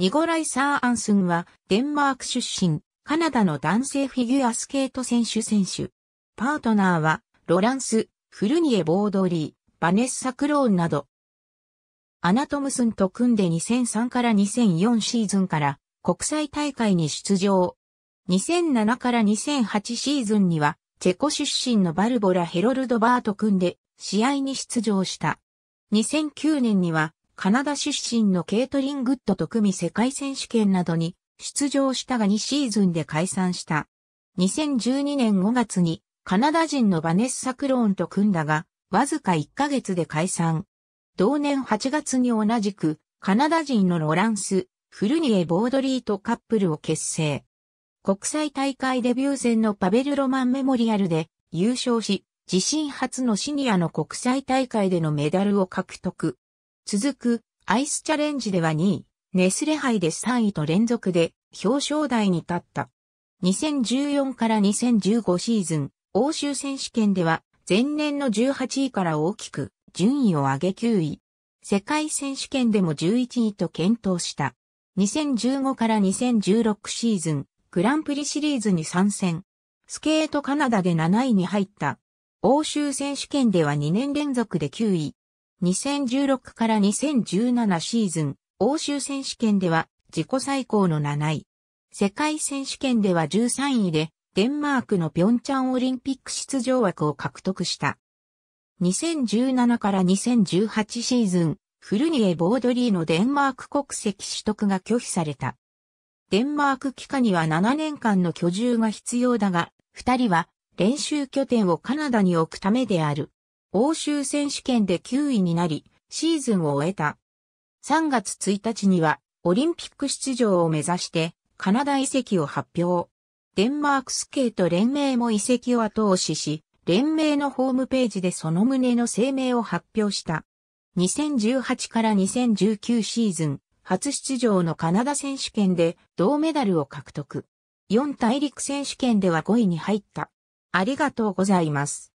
ニゴライ・サーアンスンは、デンマーク出身、カナダの男性フィギュアスケート選手選手。パートナーは、ロランス、フルニエ・ボードリー、バネッサ・クローンなど。アナトムスンと組んで2003から2004シーズンから国際大会に出場。2007から2008シーズンには、チェコ出身のバルボラ・ヘロルドバーと組んで試合に出場した。2009年にはカナダ出身のケイトリン・グッドと組み世界選手権などに出場したが2シーズンで解散した。2012年5月にカナダ人のバネッサ・クローンと組んだが、わずか1ヶ月で解散。同年8月に同じくカナダ人のロランス、フルニエ・ボードリーとカップルを結成。国際大会デビュー戦のパベル・ロマン・メモリアルで優勝し、自身初のシニアの国際大会でのメダルを獲得。続くアイスチャレンジでは2位、ネスレ杯で3位と連続で表彰台に立った。2014から2015シーズン、欧州選手権では前年の18位から大きく順位を上げ9位。世界選手権でも11位と検討した。2015から2016シーズン、グランプリシリーズに参戦。スケートカナダで7位に入った。欧州選手権では2年連続で9位。2016から2017シーズン、欧州選手権では自己最高の7位。世界選手権では13位で、デンマークのピョンチャンオリンピック出場枠を獲得した。2017から2018シーズン、フルニエ・ボードリーのデンマーク国籍取得が拒否された。デンマーク期間には7年間の居住が必要だが、2人は練習拠点をカナダに置くためである。欧州選手権で9位になり、シーズンを終えた。3月1日には、オリンピック出場を目指して、カナダ移籍を発表。デンマークスケート連盟も移籍を後押しし、連盟のホームページでその旨の声明を発表した。2018から2019シーズン、初出場のカナダ選手権で銅メダルを獲得。4大陸選手権では5位に入った。ありがとうございます。